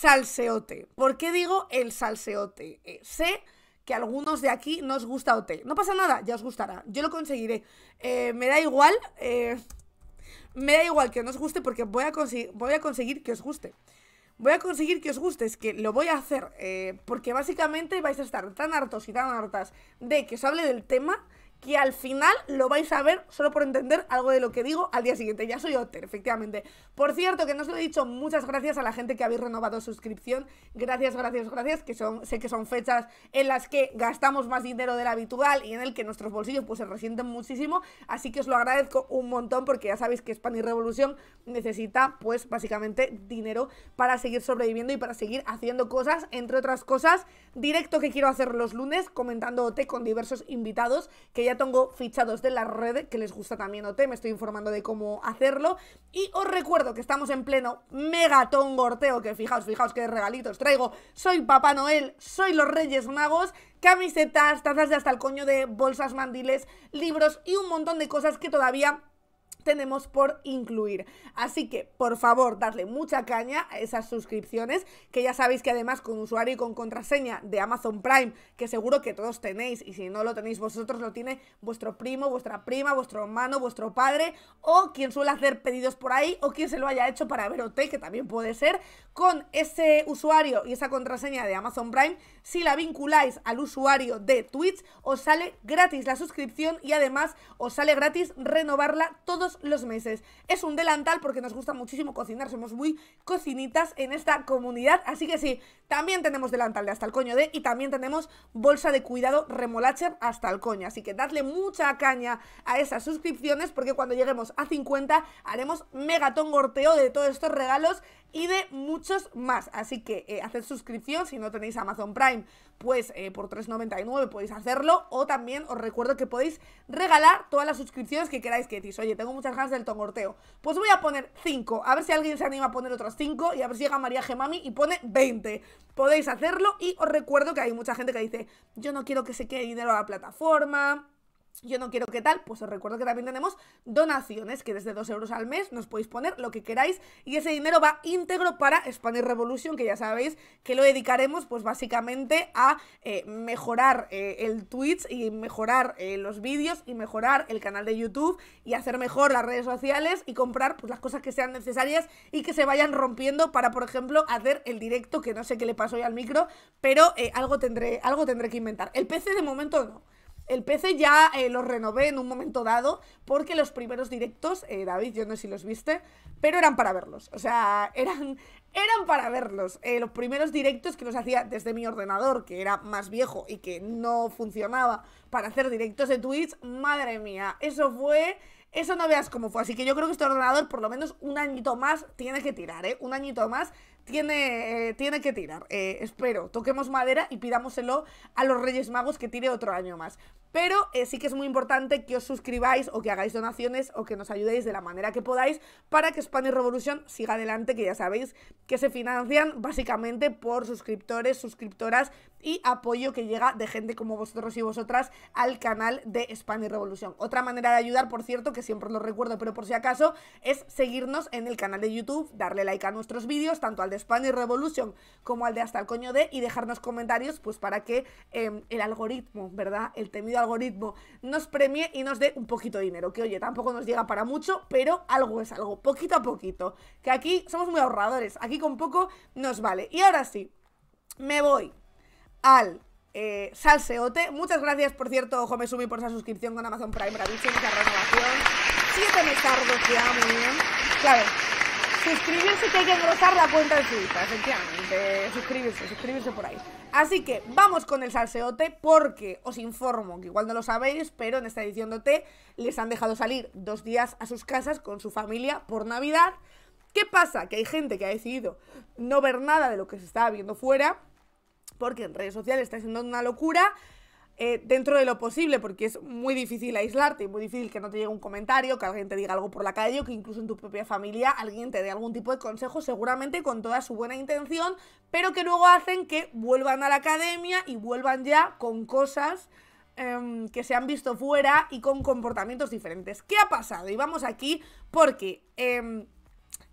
salseote. ¿Por qué digo el salseote? Eh, sé que a algunos de aquí no os gusta OT. No pasa nada, ya os gustará. Yo lo conseguiré. Eh, me da igual. Eh, me da igual que no os guste porque voy a, voy a conseguir que os guste. Voy a conseguir que os guste, es que lo voy a hacer. porque básicamente vais a estar tan hartos y tan hartas de que os hable del tema que al final lo vais a ver solo por entender algo de lo que digo al día siguiente. Ya soy Otter, efectivamente. Por cierto, que no os lo he dicho, muchas gracias a la gente que habéis renovado suscripción. Gracias, gracias, gracias, que son, sé que son fechas en las que gastamos más dinero del habitual y en el que nuestros bolsillos pues se resienten muchísimo. Así que os lo agradezco un montón porque ya sabéis que Spanish Revolución necesita pues básicamente dinero para seguir sobreviviendo y para seguir haciendo cosas, entre otras cosas, directo que quiero hacer los lunes comentando con diversos invitados que ya tengo fichados de la red que les gusta también OT, me estoy informando de cómo hacerlo. Y os recuerdo que estamos en pleno megatón gorteo, que fijaos, fijaos qué regalitos traigo. Soy Papá Noel, soy los Reyes Magos, camisetas, tazas de hasta el coño de bolsas, mandiles, libros y un montón de cosas que todavía tenemos por incluir. Así que, por favor, darle mucha caña a esas suscripciones, que ya sabéis que además con usuario y con contraseña de Amazon Prime, que seguro que todos tenéis, y si no lo tenéis vosotros, lo tiene vuestro primo, vuestra prima, vuestro hermano, vuestro padre, o quien suele hacer pedidos por ahí, o quien se lo haya hecho para ver OT que también puede ser, con ese usuario y esa contraseña de Amazon Prime, si la vinculáis al usuario de Twitch, os sale gratis la suscripción y además os sale gratis renovarla todos los meses. Es un delantal porque nos gusta muchísimo cocinar, somos muy cocinitas en esta comunidad, así que sí, también tenemos delantal de hasta el coño de y también tenemos bolsa de cuidado remolacher hasta el coño, así que dadle mucha caña a esas suscripciones porque cuando lleguemos a 50 haremos megatón gorteo de todos estos regalos y de muchos más. Así que hacer eh, haced suscripción si no tenéis Amazon Prime, pues eh, por 3.99 podéis hacerlo. O también os recuerdo que podéis regalar todas las suscripciones que queráis que decís. Oye, tengo muchas ganas del tongorteo. Pues voy a poner 5. A ver si alguien se anima a poner otras 5 y a ver si llega María Gemami y pone 20. Podéis hacerlo y os recuerdo que hay mucha gente que dice, yo no quiero que se quede dinero a la plataforma yo no quiero que tal, pues os recuerdo que también tenemos donaciones, que desde 2 euros al mes nos podéis poner lo que queráis y ese dinero va íntegro para Spanish Revolution, que ya sabéis que lo dedicaremos pues básicamente a eh, mejorar eh, el Twitch y mejorar eh, los vídeos y mejorar el canal de YouTube y hacer mejor las redes sociales y comprar pues las cosas que sean necesarias y que se vayan rompiendo para, por ejemplo, hacer el directo, que no sé qué le pasó hoy al micro, pero algo, tendré, algo tendré que inventar. El PC de momento no. El PC ya eh, lo renové en un momento dado porque los primeros directos, eh, David, yo no sé si los viste, pero eran para verlos. O sea, eran, eran para verlos. Eh, los primeros directos que los hacía desde mi ordenador, que era más viejo y que no funcionaba para hacer directos de Twitch, madre mía, eso fue... Eso no veas cómo fue, así que yo creo que este ordenador por lo menos un añito más tiene que tirar, ¿eh? Un añito más tiene, tiene que tirar. espero, toquemos madera y pidámoselo a los Reyes Magos que tire otro año más. Pero eh, sí que es muy importante que os suscribáis o que hagáis donaciones o que nos ayudéis de la manera que podáis para que Spanish Revolution siga adelante, que ya sabéis que se financian básicamente por suscriptores, suscriptoras y apoyo que llega de gente como vosotros y vosotras al canal de y Revolución Otra manera de ayudar, por cierto, que siempre lo recuerdo, pero por si acaso, es seguirnos en el canal de YouTube, darle like a nuestros vídeos, tanto al de y Revolución como al de Hasta el Coño de, y dejarnos comentarios, pues para que em, el algoritmo, ¿verdad? El temido algoritmo nos premie y nos dé un poquito de dinero, que oye, tampoco nos llega para mucho, pero algo es algo, poquito a poquito, que aquí somos muy ahorradores, aquí con poco nos vale. Y ahora sí, me voy al eh, Salseote. Muchas gracias, por cierto, Jomesumi, por esa suscripción con Amazon Prime gravísima, esa renovación. Siete tardo ya, muy bien. Claro, suscribirse que hay que engrosar la cuenta de Suiza, efectivamente. Suscribirse, suscribirse por ahí. Así que vamos con el salseote porque os informo, que igual no lo sabéis, pero en esta edición de les han dejado salir dos días a sus casas con su familia por Navidad. ¿Qué pasa? Que hay gente que ha decidido no ver nada de lo que se estaba viendo fuera porque en redes sociales está siendo una locura. Eh, dentro de lo posible, porque es muy difícil aislarte, muy difícil que no te llegue un comentario, que alguien te diga algo por la calle o que incluso en tu propia familia alguien te dé algún tipo de consejo, seguramente con toda su buena intención, pero que luego hacen que vuelvan a la academia y vuelvan ya con cosas em, que se han visto fuera y con comportamientos diferentes. ¿Qué ha pasado? Y vamos aquí porque... Em,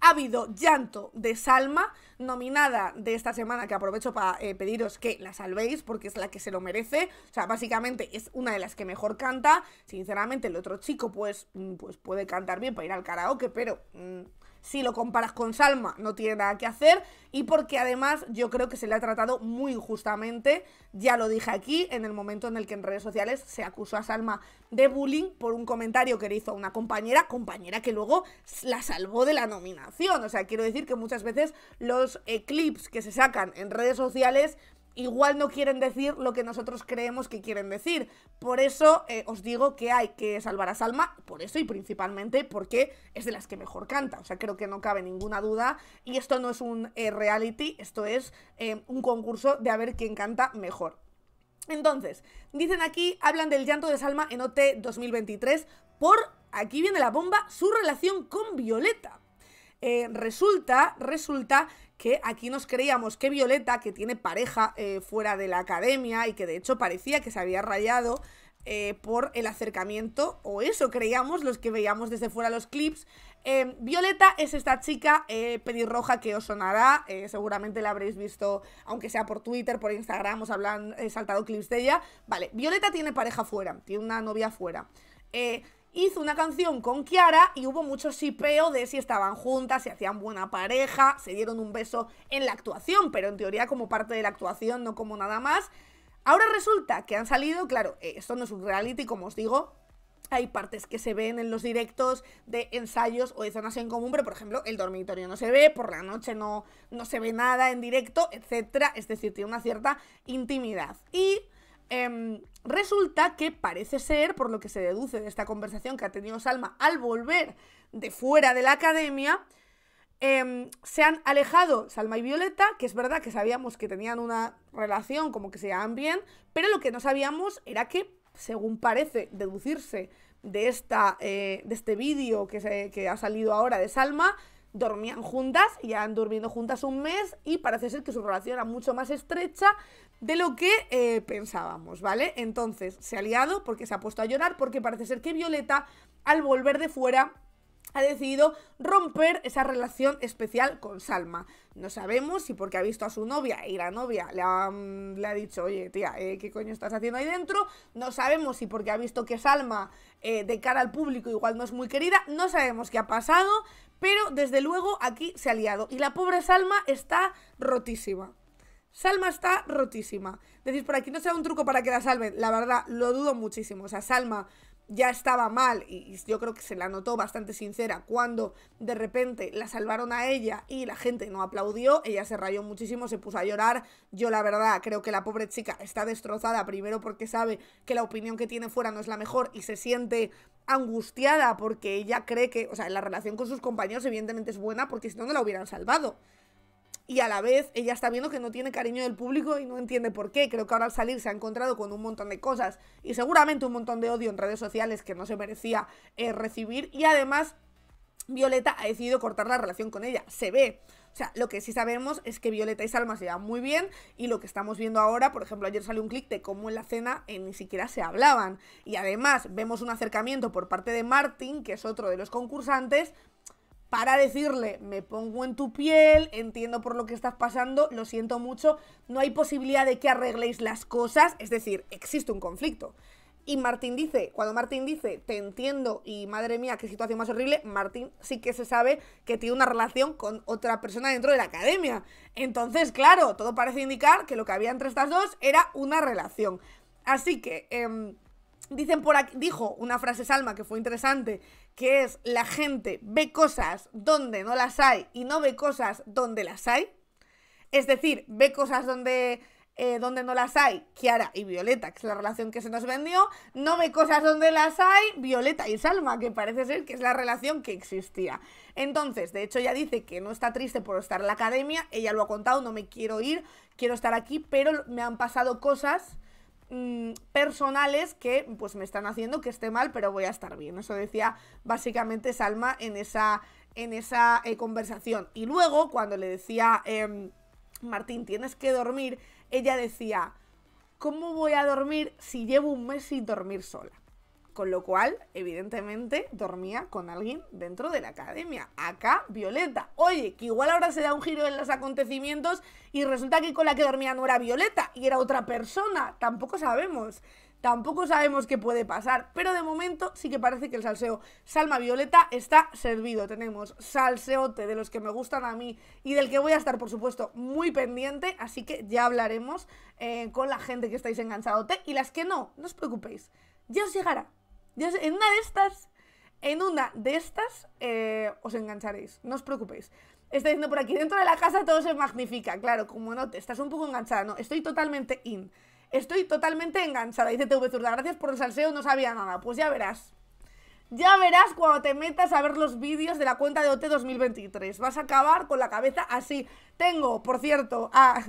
ha habido Llanto de Salma, nominada de esta semana, que aprovecho para eh, pediros que la salvéis porque es la que se lo merece. O sea, básicamente es una de las que mejor canta. Sinceramente, el otro chico, pues, mm, pues puede cantar bien para ir al karaoke, pero... Mm, si lo comparas con Salma, no tiene nada que hacer. Y porque además yo creo que se le ha tratado muy injustamente. Ya lo dije aquí, en el momento en el que en redes sociales se acusó a Salma de bullying por un comentario que le hizo a una compañera, compañera que luego la salvó de la nominación. O sea, quiero decir que muchas veces los eh, clips que se sacan en redes sociales igual no quieren decir lo que nosotros creemos que quieren decir. Por eso eh, os digo que hay que salvar a Salma, por eso y principalmente porque es de las que mejor canta. O sea, creo que no cabe ninguna duda. Y esto no es un eh, reality, esto es eh, un concurso de a ver quién canta mejor. Entonces, dicen aquí, hablan del llanto de Salma en OT 2023 por, aquí viene la bomba, su relación con Violeta. resulta, resulta que aquí nos creíamos que Violeta, que tiene pareja eh, fuera de la academia y que de hecho parecía que se había rayado eh, por el acercamiento, o eso creíamos los que veíamos desde fuera los clips. Eh, Violeta es esta chica pelirroja que os sonará, seguramente la habréis visto, aunque sea por Twitter, por Instagram, os hablan saltado clips de ella. Vale, Violeta tiene pareja fuera, tiene una novia fuera hizo una canción con Kiara y hubo mucho sipeo de si estaban juntas, si hacían buena pareja, se dieron un beso en la actuación, pero en teoría como parte de la actuación, no como nada más. Ahora resulta que han salido, claro, eh, esto no es un reality, como os digo, hay partes que se ven en los directos de ensayos o de zonas en común, pero por ejemplo, el dormitorio no se ve, por la noche no, no se ve nada en directo, etc. Es decir, tiene una cierta intimidad. Y Em, resulta que parece ser, por lo que se deduce de esta conversación que ha tenido Salma al volver de fuera de la academia, em, se han alejado Salma y Violeta, que es verdad que sabíamos que tenían una relación como que se llevaban bien, pero lo que no sabíamos era que, según parece deducirse de, esta, eh, de este vídeo que, que ha salido ahora de Salma, dormían juntas, Y han durmiendo juntas un mes y parece ser que su relación era mucho más estrecha de lo que eh, pensábamos, ¿vale? Entonces se ha liado porque se ha puesto a llorar porque parece ser que Violeta al volver de fuera ha decidido romper esa relación especial con Salma. No sabemos si porque ha visto a su novia y la novia le ha, mm, dicho, oye, tía, eh, ¿qué coño estás haciendo ahí dentro? No sabemos si porque ha visto que Salma eh, de cara al público igual no es muy querida. No sabemos qué ha pasado, pero desde luego aquí se ha liado. Y la pobre Salma está rotísima. Salma está rotísima. Decís, por aquí no sea un truco para que la salven. La verdad, lo dudo muchísimo. O sea, Salma ya estaba mal y yo creo que se la notó bastante sincera cuando de repente la salvaron a ella y la gente no aplaudió, ella se rayó muchísimo, se puso a llorar, yo la verdad creo que la pobre chica está destrozada primero porque sabe que la opinión que tiene fuera no es la mejor y se siente angustiada porque ella cree que, o sea, la relación con sus compañeros evidentemente es buena porque si no no la hubieran salvado y a la vez ella está viendo que no tiene cariño del público y no entiende por qué. Creo que ahora al salir se ha encontrado con un montón de cosas y seguramente un montón de odio en redes sociales que no se merecía eh, recibir y además Violeta ha decidido cortar la relación con ella. Se ve. O sea, lo que sí sabemos es que Violeta y Salma se llevan muy bien y lo que estamos viendo ahora, por ejemplo, ayer salió un clic de cómo en la cena eh, ni siquiera se hablaban. Y además vemos un acercamiento por parte de Martin, que es otro de los concursantes, para decirle, me pongo en tu piel, entiendo por lo que estás pasando, lo siento mucho, no hay posibilidad de que arregléis las cosas, es decir, existe un conflicto. Y Martín dice, cuando Martín dice, te entiendo y madre mía, qué situación más horrible, Martín sí que se sabe que tiene una relación con otra persona dentro de la academia. Entonces, claro, todo parece indicar que lo que había entre estas dos era una relación. Así que... Em, dicen por aquí, dijo una frase Salma que fue interesante, que es la gente ve cosas donde no las hay y no ve cosas donde las hay. Es decir, ve cosas donde, eh, donde no las hay, Kiara y Violeta, que es la relación que se nos vendió. No ve cosas donde las hay, Violeta y Salma, que parece ser que es la relación que existía. Entonces, de hecho, ella dice que no está triste por estar en la academia. Ella lo ha contado, no me quiero ir, quiero estar aquí, pero me han pasado cosas Mm, personales que pues me están haciendo que esté mal, pero voy a estar bien. Eso decía básicamente Salma en esa, en esa eh, conversación. Y luego, cuando le decía em, Martín, tienes que dormir, ella decía, ¿cómo voy a dormir si llevo un mes sin dormir sola? Con lo cual, evidentemente, dormía con alguien dentro de la academia. Acá, Violeta. Oye, que igual ahora se da un giro en los acontecimientos y resulta que con la que dormía no era Violeta y era otra persona. Tampoco sabemos. Tampoco sabemos qué puede pasar, pero de momento sí que parece que el salseo Salma Violeta está servido. Tenemos salseote de los que me gustan a mí y del que voy a estar, por supuesto, muy pendiente, así que ya hablaremos eh, con la gente que estáis enganchadote y las que no, no os preocupéis, ya os llegará en una de estas, en una de estas, eh, os engancharéis, no os preocupéis. Está diciendo por aquí, dentro de la casa todo se magnifica. Claro, como no te estás un poco enganchada, no, estoy totalmente in. Estoy totalmente enganchada, dice TV Zurda. Gracias por el salseo, no sabía nada. Pues ya verás. Ya verás cuando te metas a ver los vídeos de la cuenta de OT 2023. Vas a acabar con la cabeza así. Tengo, por cierto, a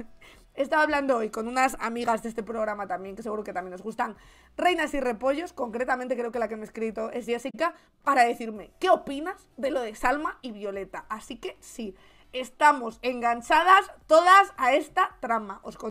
estaba hablando hoy con unas amigas de este programa también, que seguro que también nos gustan, Reinas y Repollos, concretamente creo que la que me ha escrito es Jessica, para decirme, ¿qué opinas de lo de Salma y Violeta? Así que sí, estamos enganchadas todas a esta trama. Os